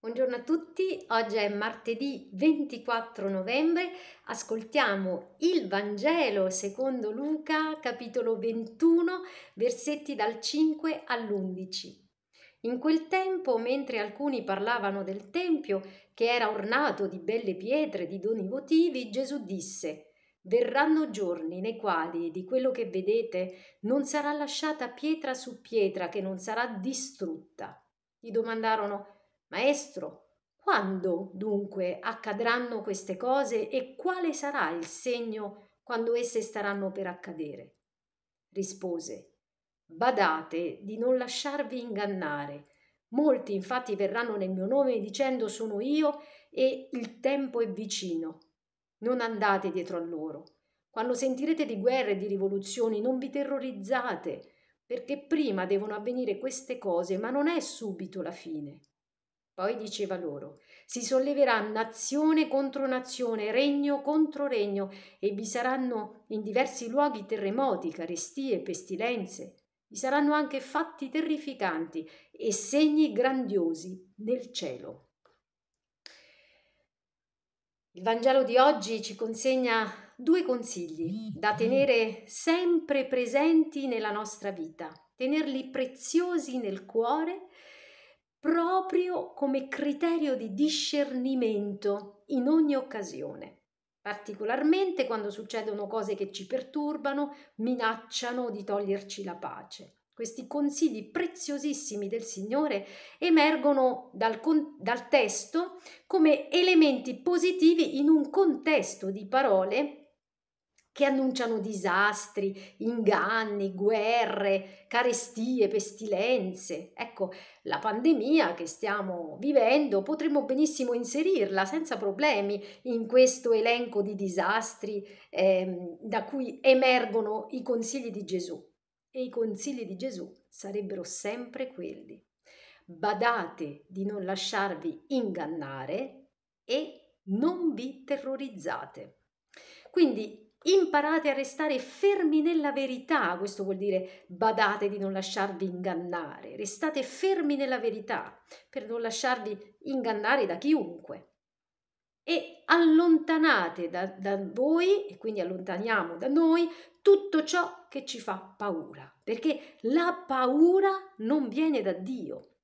Buongiorno a tutti, oggi è martedì 24 novembre, ascoltiamo il Vangelo secondo Luca, capitolo 21, versetti dal 5 all'11. In quel tempo, mentre alcuni parlavano del Tempio, che era ornato di belle pietre, di doni votivi, Gesù disse, Verranno giorni nei quali di quello che vedete non sarà lasciata pietra su pietra che non sarà distrutta. Gli domandarono, Maestro, quando dunque accadranno queste cose e quale sarà il segno quando esse staranno per accadere? Rispose, Badate di non lasciarvi ingannare. Molti infatti verranno nel mio nome dicendo sono io e il tempo è vicino. Non andate dietro a loro. Quando sentirete di guerre e di rivoluzioni non vi terrorizzate, perché prima devono avvenire queste cose, ma non è subito la fine. Poi diceva loro, si solleverà nazione contro nazione, regno contro regno, e vi saranno in diversi luoghi terremoti, carestie, pestilenze. Vi saranno anche fatti terrificanti e segni grandiosi nel cielo. Il Vangelo di oggi ci consegna due consigli da tenere sempre presenti nella nostra vita, tenerli preziosi nel cuore proprio come criterio di discernimento in ogni occasione, particolarmente quando succedono cose che ci perturbano, minacciano di toglierci la pace. Questi consigli preziosissimi del Signore emergono dal, con- dal testo come elementi positivi in un contesto di parole che annunciano disastri, inganni, guerre, carestie, pestilenze. Ecco, la pandemia che stiamo vivendo potremmo benissimo inserirla senza problemi in questo elenco di disastri eh, da cui emergono i consigli di Gesù. E i consigli di Gesù sarebbero sempre quelli. Badate di non lasciarvi ingannare e non vi terrorizzate. Quindi Imparate a restare fermi nella verità, questo vuol dire badate di non lasciarvi ingannare, restate fermi nella verità per non lasciarvi ingannare da chiunque e allontanate da, da, voi, e quindi allontaniamo da noi, tutto ciò che ci fa paura, perché la paura non viene da Dio.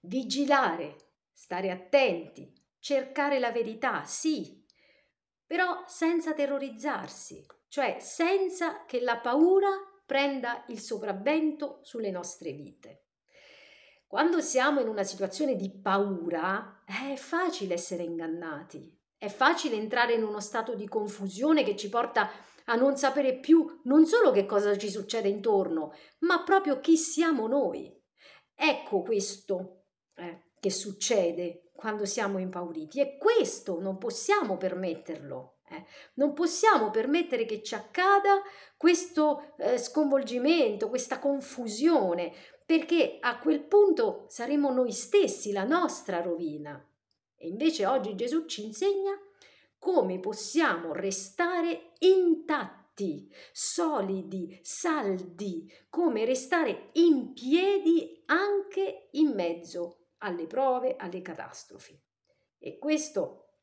Vigilare, stare attenti, cercare la verità, sì, però senza terrorizzarsi, cioè senza che la paura prenda il sopravvento sulle nostre vite. Quando siamo in una situazione di paura è facile essere ingannati, è facile entrare in uno stato di confusione che ci porta a non sapere più non solo che cosa ci succede intorno, ma proprio chi siamo noi. Ecco questo eh, che succede quando siamo impauriti e questo non possiamo permetterlo. Eh. Non possiamo permettere che ci accada questo eh, sconvolgimento, questa confusione, perché a quel punto saremo noi stessi la nostra rovina. E invece oggi Gesù ci insegna come possiamo restare intatti, solidi, saldi, come restare in piedi anche in mezzo alle prove, alle catastrofi. E questo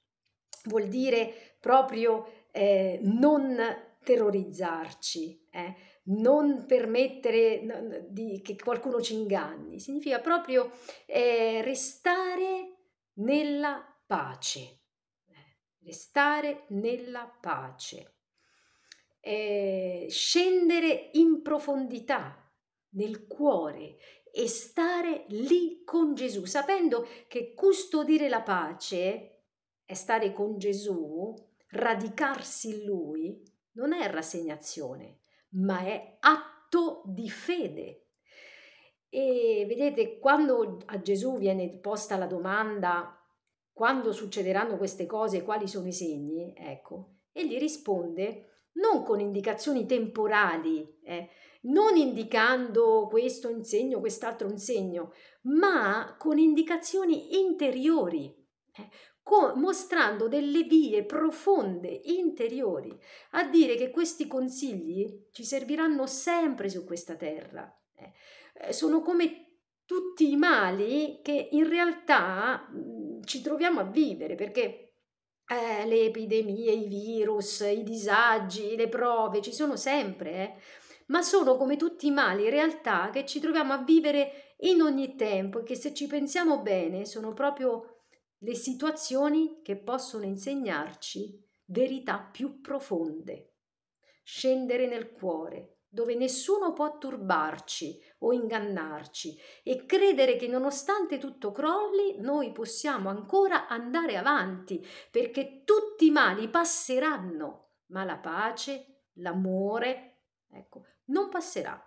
vuol dire proprio eh, non terrorizzarci, eh, non permettere di, che qualcuno ci inganni, significa proprio eh, restare nella pace, eh, restare nella pace, eh, scendere in profondità nel cuore e stare lì con Gesù, sapendo che custodire la pace è stare con Gesù, radicarsi in Lui, non è rassegnazione, ma è atto di fede. E vedete, quando a Gesù viene posta la domanda quando succederanno queste cose, quali sono i segni? Ecco, egli risponde non con indicazioni temporali, eh, non indicando questo un segno, quest'altro un segno, ma con indicazioni interiori, eh, con, mostrando delle vie profonde, interiori, a dire che questi consigli ci serviranno sempre su questa terra. Eh, eh sono come tutti i mali che in realtà mh, mm, ci troviamo a vivere, perché eh, le epidemie, i virus, i disagi, le prove, ci sono sempre, eh? ma sono come tutti i mali realtà che ci troviamo a vivere in ogni tempo e che se ci pensiamo bene sono proprio le situazioni che possono insegnarci verità più profonde. Scendere nel cuore, dove nessuno può turbarci o ingannarci e credere che nonostante tutto crolli noi possiamo ancora andare avanti perché tutti i mali passeranno, ma la pace, l'amore, ecco, non passerà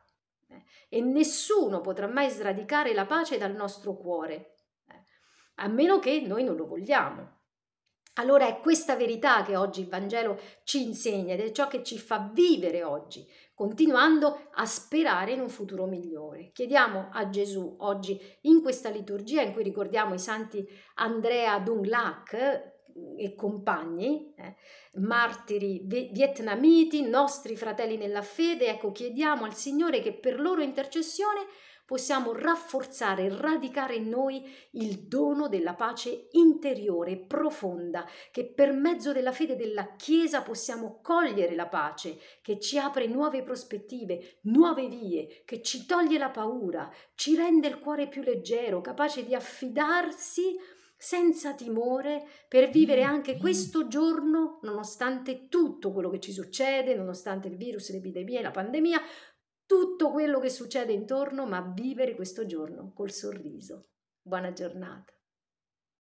eh, e nessuno potrà mai sradicare la pace dal nostro cuore, eh, a meno che noi non lo vogliamo. Allora è questa verità che oggi il Vangelo ci insegna ed è ciò che ci fa vivere oggi, continuando a sperare in un futuro migliore. Chiediamo a Gesù oggi in questa liturgia in cui ricordiamo i santi Andrea Dunglac eh, e compagni, eh, martiri vietnamiti, nostri fratelli nella fede, ecco chiediamo al Signore che per loro intercessione possiamo rafforzare e radicare in noi il dono della pace interiore, profonda, che per mezzo della fede della Chiesa possiamo cogliere la pace, che ci apre nuove prospettive, nuove vie, che ci toglie la paura, ci rende il cuore più leggero, capace di affidarsi senza timore per vivere mm, anche mm. questo giorno, nonostante tutto quello che ci succede, nonostante il virus, l'epidemia e la pandemia, tutto quello che succede intorno, ma vivere questo giorno col sorriso. Buona giornata.